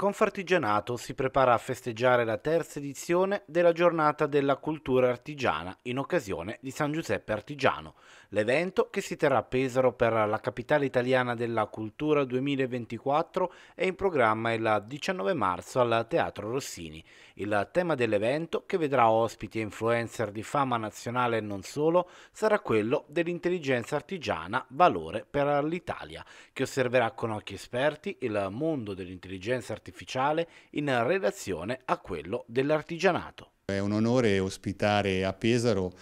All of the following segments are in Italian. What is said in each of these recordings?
Confartigianato si prepara a festeggiare la terza edizione della giornata della cultura artigiana in occasione di San Giuseppe Artigiano, l'evento che si terrà a Pesaro per la capitale italiana della cultura 2024 è in programma il 19 marzo al Teatro Rossini. Il tema dell'evento, che vedrà ospiti e influencer di fama nazionale e non solo, sarà quello dell'intelligenza artigiana valore per l'Italia, che osserverà con occhi esperti il mondo dell'intelligenza artigiana artificiale in relazione a quello dell'artigianato. È un onore ospitare a Pesaro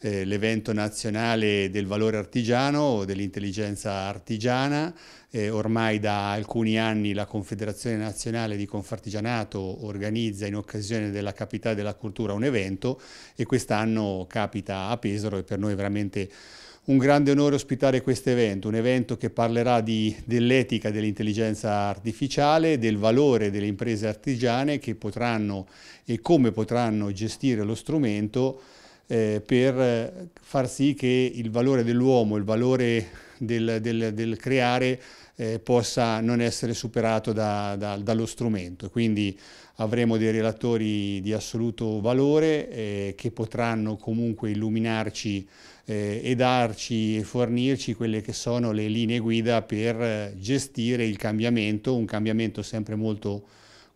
eh, l'evento nazionale del valore artigiano, dell'intelligenza artigiana. Eh, ormai da alcuni anni la Confederazione Nazionale di Confartigianato organizza in occasione della Capitale della Cultura un evento e quest'anno capita a Pesaro e per noi è veramente un grande onore ospitare questo evento, un evento che parlerà dell'etica dell'intelligenza artificiale, del valore delle imprese artigiane che potranno e come potranno gestire lo strumento eh, per eh, far sì che il valore dell'uomo, il valore del, del, del creare eh, possa non essere superato da, da, dallo strumento. Quindi avremo dei relatori di assoluto valore eh, che potranno comunque illuminarci eh, e darci e fornirci quelle che sono le linee guida per eh, gestire il cambiamento, un cambiamento sempre molto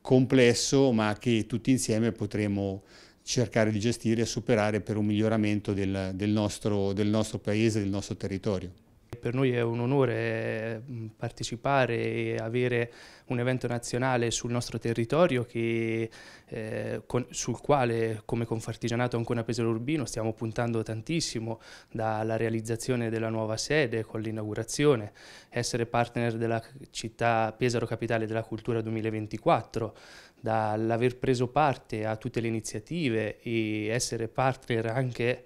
complesso ma che tutti insieme potremo cercare di gestire e superare per un miglioramento del, del, nostro, del nostro paese, del nostro territorio per noi è un onore mm, partecipare e avere un evento nazionale sul nostro territorio che, eh, con, sul quale come Confartigianato Ancona Pesaro Urbino stiamo puntando tantissimo dalla realizzazione della nuova sede con l'inaugurazione, essere partner della città Pesaro Capitale della Cultura 2024, dall'aver preso parte a tutte le iniziative e essere partner anche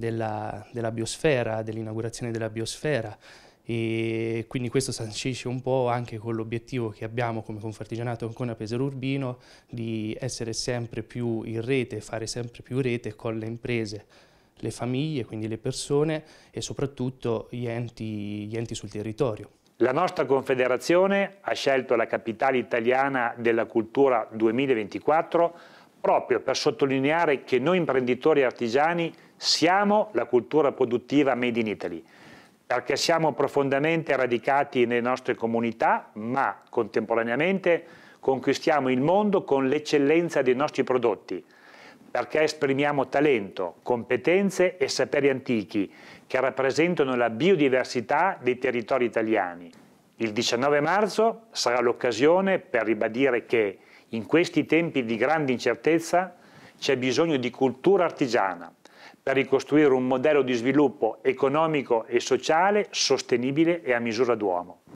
della, della biosfera, dell'inaugurazione della biosfera e quindi questo sancisce un po' anche con l'obiettivo che abbiamo come Confartigianato Ancona Pesaro Urbino di essere sempre più in rete, fare sempre più rete con le imprese, le famiglie, quindi le persone e soprattutto gli enti, gli enti sul territorio. La nostra Confederazione ha scelto la capitale italiana della cultura 2024 proprio per sottolineare che noi imprenditori artigiani siamo la cultura produttiva Made in Italy, perché siamo profondamente radicati nelle nostre comunità, ma contemporaneamente conquistiamo il mondo con l'eccellenza dei nostri prodotti, perché esprimiamo talento, competenze e saperi antichi che rappresentano la biodiversità dei territori italiani. Il 19 marzo sarà l'occasione per ribadire che in questi tempi di grande incertezza c'è bisogno di cultura artigiana, per ricostruire un modello di sviluppo economico e sociale sostenibile e a misura d'uomo.